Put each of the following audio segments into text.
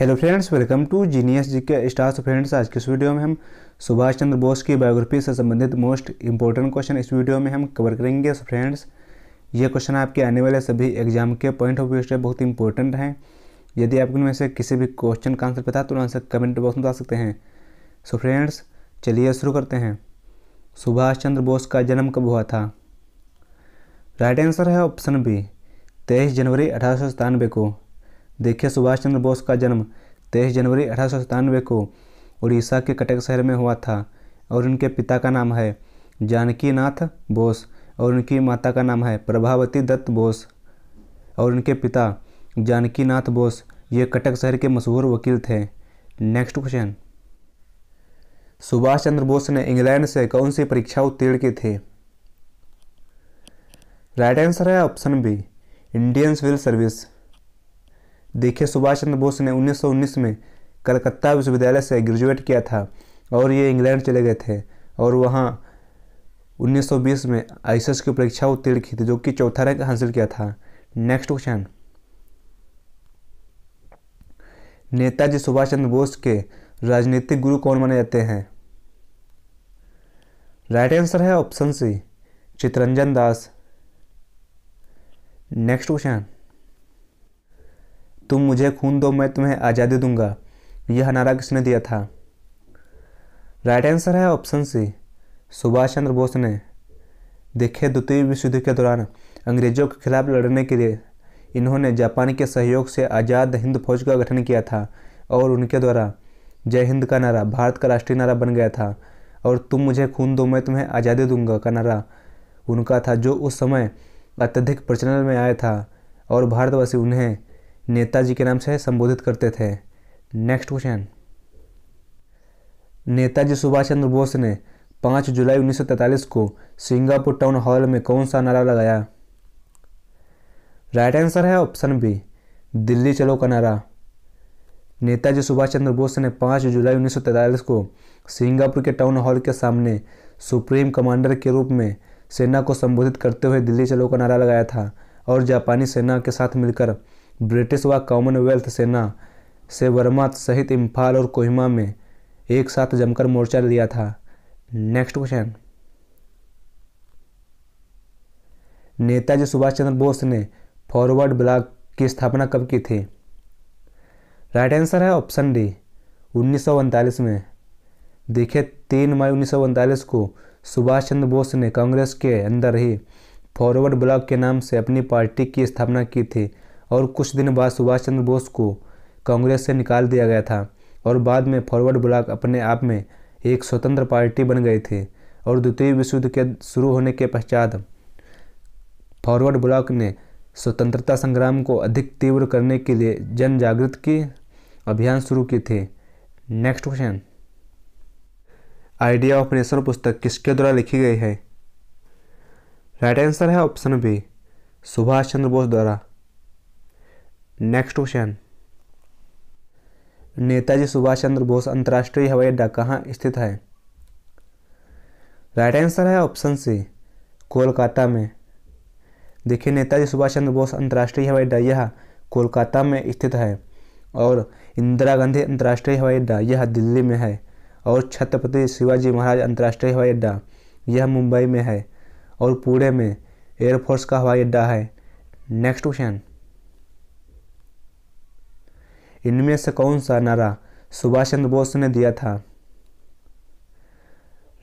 hello friends welcome to genius G K stars friends आज के इस वीडियो में हम सुभाष चंद्र बोस की बायोग्राफी से संबंधित मोस्ट इंपॉर्टेंट क्वेश्चन इस वीडियो में हम कवर करेंगे सो फ्रेंड्स ये क्वेश्चन आपके आने वाले सभी एग्जाम के पॉइंट ऑफ व्यू से बहुत इंपॉर्टेंट हैं यदि आप इनमें से किसी भी क्वेश्चन का आंसर पता तो आंसर कमेंट बॉक्स में बता सकते हैं सो फ्रेंड्स चलिए शुरू करते हैं सुभाष चंद्र बोस का जन्म कब हुआ था राइट आंसर है ऑप्शन बी तेईस जनवरी अठारह को देखिए सुभाष चंद्र बोस का जन्म तेईस जनवरी अठारह को उड़ीसा के कटक शहर में हुआ था और उनके पिता का नाम है जानकी नाथ बोस और उनकी माता का नाम है प्रभावती दत्त बोस और उनके पिता जानकी नाथ बोस ये कटक शहर के मशहूर वकील थे नेक्स्ट क्वेश्चन सुभाष चंद्र बोस ने इंग्लैंड से कौन सी परीक्षा उत्तीर्ण की थी राइट आंसर है option B Indian civil service देखिए सुभाष चंद्र बोस ने 1919 में कलकत्ता विश्वविद्यालय से ग्रेजुएट किया था और ये इंग्लैंड चले गए थे और वहाँ 1920 में आईसीएस की परीक्षा उत्तीर्ण की थी जो कि चौथा रैंक हासिल किया था नेक्स्ट क्वेश्चन नेताजी सुभाष चंद्र बोस के राजनीतिक गुरु कौन माने जाते हैं राइट आंसर है option C Chittaranjan Das next question तुम मुझे खून दो मैं तुम्हें आज़ादी दूंगा यह नारा किसने दिया था राइट आंसर है ऑप्शन सी सुभाष चंद्र बोस ने देखे द्वितीय विश्व युद्ध के दौरान अंग्रेजों के खिलाफ लड़ने के लिए इन्होंने जापान के सहयोग से आज़ाद हिंद फौज का गठन किया था और उनके द्वारा जय हिंद का नारा भारत का राष्ट्रीय नारा बन गया था और तुम मुझे खून दो मैं तुम्हें आज़ादी दूंगा का नारा उनका था जो उस समय अत्यधिक प्रचलन में आया था और भारतवासी उन्हें नेताजी के नाम से संबोधित करते थे नेक्स्ट क्वेश्चन नेताजी सुभाष चंद्र बोस ने 5 जुलाई 1943 को सिंगापुर टाउन हॉल में कौन सा नारा लगाया राइट आंसर है ऑप्शन बी दिल्ली चलो का नारा नेताजी सुभाष चंद्र बोस ने 5 जुलाई 1943 को सिंगापुर के टाउन हॉल के सामने सुप्रीम कमांडर के रूप में सेना को संबोधित करते हुए दिल्ली चलो का नारा लगाया था और जापानी सेना के साथ मिलकर ब्रिटिश व कॉमनवेल्थ सेना से वर्मा सहित इम्फाल और कोहिमा में एक साथ जमकर मोर्चा लिया था नेक्स्ट क्वेश्चन नेताजी सुभाष चंद्र बोस ने फॉरवर्ड ब्लॉक की स्थापना कब की थी राइट आंसर है ऑप्शन डी उन्नीस में देखिए तीन मई उन्नीस को सुभाष चंद्र बोस ने कांग्रेस के अंदर ही फॉरवर्ड ब्लॉक के नाम से अपनी पार्टी की स्थापना की थी और कुछ दिन बाद सुभाष चंद्र बोस को कांग्रेस से निकाल दिया गया था और बाद में फॉरवर्ड ब्लॉक अपने आप में एक स्वतंत्र पार्टी बन गए थे और द्वितीय विश्व युद्ध के शुरू होने के पश्चात फॉरवर्ड ब्लॉक ने स्वतंत्रता संग्राम को अधिक तीव्र करने के लिए जन जागृत की अभियान शुरू किए थे next question idea of nation पुस्तक किसके द्वारा लिखी गई है राइट आंसर है ऑप्शन बी सुभाष चंद्र बोस द्वारा नेक्स्ट क्वेश्चन नेताजी सुभाष चंद्र बोस अंतर्राष्ट्रीय हवाई अड्डा कहाँ स्थित है राइट आंसर है ऑप्शन सी कोलकाता में देखिए नेताजी सुभाष चंद्र बोस अंतर्राष्ट्रीय हवाई अड्डा यह कोलकाता में स्थित है और इंदिरा गांधी अंतर्राष्ट्रीय हवाई अड्डा यह दिल्ली में है और छत्रपति शिवाजी महाराज अंतर्राष्ट्रीय हवाई अड्डा यह मुंबई में है और पुणे में एयरफोर्स का हवाई अड्डा है नेक्स्ट क्वेश्चन इनमें से कौन सा नारा सुभाष चंद्र बोस ने दिया था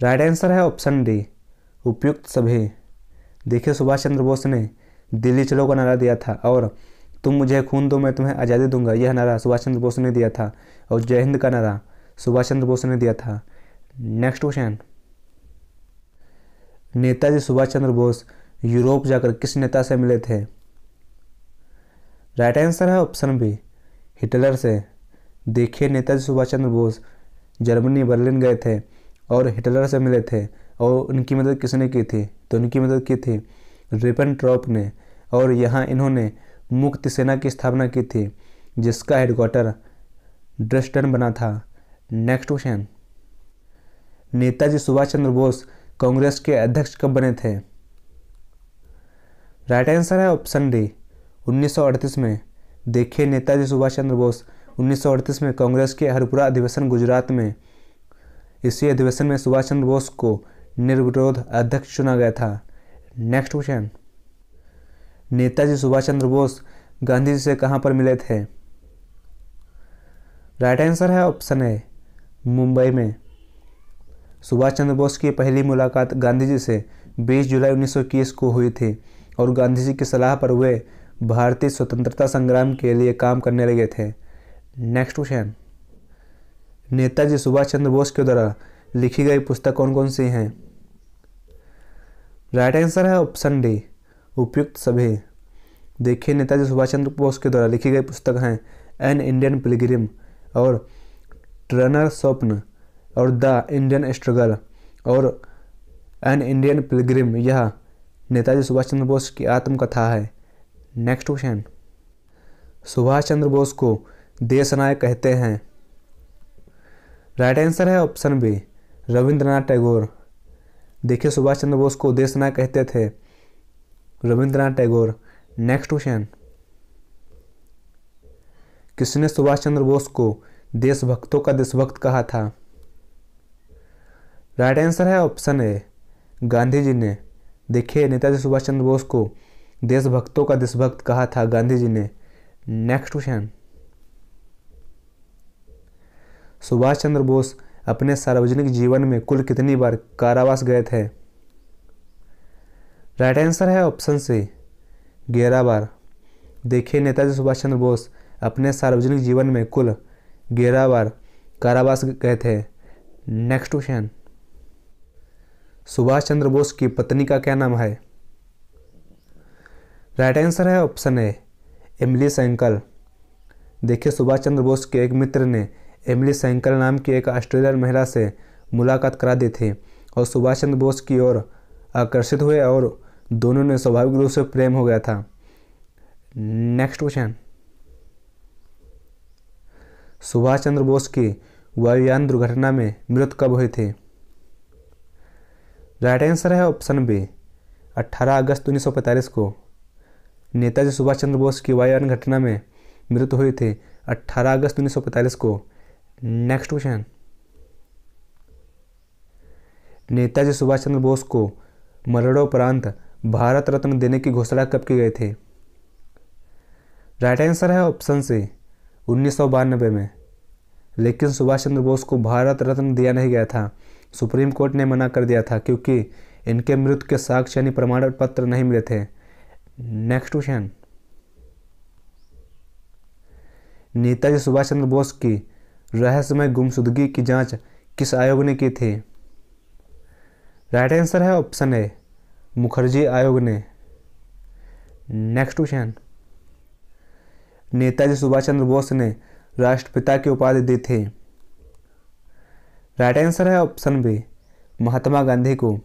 राइट आंसर है ऑप्शन डी उपयुक्त सभी देखिए सुभाष चंद्र बोस ने दिल्ली चलो का नारा दिया था और तुम मुझे खून दो मैं तुम्हें आज़ादी दूंगा यह नारा सुभाष चंद्र बोस ने दिया था और जय हिंद का नारा सुभाष चंद्र बोस ने दिया था next question Netaji Subhash Chandra Bose Europe जाकर किस नेता से मिले थे राइट आंसर है ऑप्शन बी हिटलर से देखिए नेताजी सुभाष चंद्र बोस जर्मनी बर्लिन गए थे और हिटलर से मिले थे और उनकी मदद किसने की थी तो उनकी मदद की थी रिपन ट्रॉप ने और यहाँ इन्होंने मुक्त सेना की स्थापना की थी जिसका हेडक्वार्टर ड्रेस्टन बना था नेक्स्ट क्वेश्चन नेताजी सुभाष चंद्र बोस कांग्रेस के अध्यक्ष कब बने थे राइट आंसर है ऑप्शन डी 1938 में देखिए नेताजी सुभाष चंद्र बोस 1938 में कांग्रेस के हरपुरा अधिवेशन गुजरात में इसी अधिवेशन में सुभाष चंद्र बोस को निर्विरोध अध्यक्ष चुना गया था नेक्स्ट क्वेश्चन नेताजी सुभाष चंद्र बोस गांधी जी से कहाँ पर मिले थे राइट आंसर है ऑप्शन ए मुंबई में सुभाष चंद्र बोस की पहली मुलाकात गांधी जी से 20 जुलाई 1921 को हुई थी और गांधी जी की सलाह पर वे भारतीय स्वतंत्रता संग्राम के लिए काम करने लगे थे नेक्स्ट क्वेश्चन नेताजी सुभाष चंद्र बोस के द्वारा लिखी गई पुस्तक कौन कौन सी हैं राइट आंसर है ऑप्शन डी उपयुक्त सभी देखिए नेताजी सुभाष चंद्र बोस के द्वारा लिखी गई पुस्तक हैं एन इंडियन पिलग्रिम और ट्रनर स्वप्न और द इंडियन स्ट्रगल और एन इंडियन पिलग्रिम यह नेताजी सुभाष चंद्र बोस की आत्मकथा है नेक्स्ट क्वेश्चन सुभाष चंद्र बोस को देश नायक कहते हैं राइट आंसर है ऑप्शन बी रविंद्रनाथ टैगोर देखिए सुभाष चंद्र बोस को देश नायक कहते थे रविंद्रनाथ टैगोर नेक्स्ट क्वेश्चन किसने सुभाष चंद्र बोस को देशभक्तों का देशभक्त कहा था राइट आंसर है ऑप्शन ए गांधी जी ने देखिए नेताजी सुभाष चंद्र बोस को देशभक्तों का देशभक्त कहा था गांधी जी ने नेक्स्ट क्वेश्चन सुभाष चंद्र बोस अपने सार्वजनिक जीवन में कुल कितनी बार कारावास गए थे राइट आंसर है ऑप्शन सी ग्यारह बार देखिए नेताजी सुभाष चंद्र बोस अपने सार्वजनिक जीवन में कुल ग्यारह बार कारावास गए थे नेक्स्ट क्वेश्चन सुभाष चंद्र बोस की पत्नी का क्या नाम है राइट आंसर है ऑप्शन ए एमली सैंकल देखिए सुभाष चंद्र बोस के एक मित्र ने एमली सैंकल नाम की एक ऑस्ट्रेलियन महिला से मुलाकात करा दी थी और सुभाष चंद्र बोस की ओर आकर्षित हुए और दोनों ने स्वाभाविक रूप से प्रेम हो गया था नेक्स्ट क्वेश्चन सुभाष चंद्र बोस की वायुयान दुर्घटना में मृत कब हुई थी राइट आंसर है ऑप्शन बी 18 अगस्त 1945 को नेताजी सुभाष चंद्र बोस की वायुयान घटना में मृत हुए थे 18 अगस्त 1945 को नेक्स्ट क्वेश्चन नेताजी सुभाष चंद्र बोस को मरणोपरांत भारत रत्न देने की घोषणा कब की गई थी राइट आंसर है ऑप्शन से उन्नीस में लेकिन सुभाष चंद्र बोस को भारत रत्न दिया नहीं गया था सुप्रीम कोर्ट ने मना कर दिया था क्योंकि इनके मृत्यु के साक्ष्य यानी प्रमाण पत्र नहीं मिले थे नेक्स्ट क्वेश्चन नेताजी सुभाष चंद्र बोस की रहस्यमय गुमशुदगी की जांच किस आयोग ने की थी राइट आंसर है ऑप्शन ए मुखर्जी आयोग ने नेक्स्ट क्वेश्चन नेताजी सुभाष चंद्र बोस ने राष्ट्रपिता की उपाधि दी थी राइट आंसर है ऑप्शन बी महात्मा गांधी को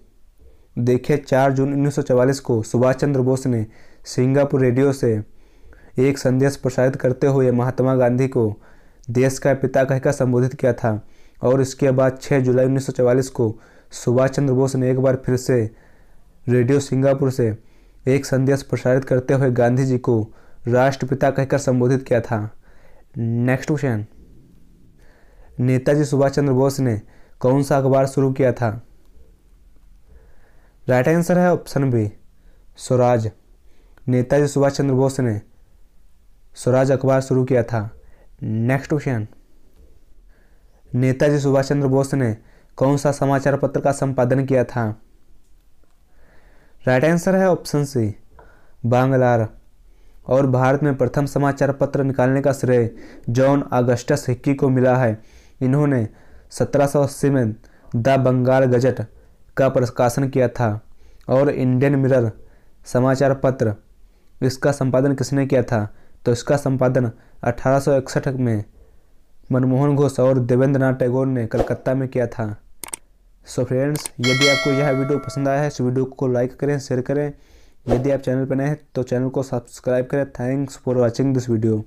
देखिए 4 जून 1944 को सुभाष चंद्र बोस ने सिंगापुर रेडियो से एक संदेश प्रसारित करते हुए महात्मा गांधी को देश का पिता कहकर संबोधित किया था और इसके बाद 6 जुलाई 1944 को सुभाष चंद्र बोस ने एक बार फिर से रेडियो सिंगापुर से एक संदेश प्रसारित करते हुए गांधी जी को राष्ट्रपिता कहकर संबोधित किया था नेक्स्ट क्वेश्चन नेताजी सुभाष चंद्र बोस ने कौन सा अखबार शुरू किया था राइट आंसर है ऑप्शन बी स्वराज नेताजी सुभाष चंद्र बोस ने स्वराज अखबार शुरू किया था नेक्स्ट क्वेश्चन नेताजी सुभाष चंद्र बोस ने कौन सा समाचार पत्र का संपादन किया था राइट आंसर है ऑप्शन सी बांग्लार और भारत में प्रथम समाचार पत्र निकालने का श्रेय जॉन अगस्टस हिक्की को मिला है इन्होंने 1780 में द बंगाल गजट का प्रकाशन किया था और इंडियन मिरर समाचार पत्र इसका संपादन किसने किया था तो इसका संपादन 1861 में मनमोहन घोष और देवेंद्र नाथ टैगोर ने कलकत्ता में किया था सो फ्रेंड्स यदि आपको यह वीडियो पसंद आया है इस वीडियो को लाइक करें शेयर करें यदि आप चैनल पर नए हैं तो चैनल को सब्सक्राइब करें thanks for watching this video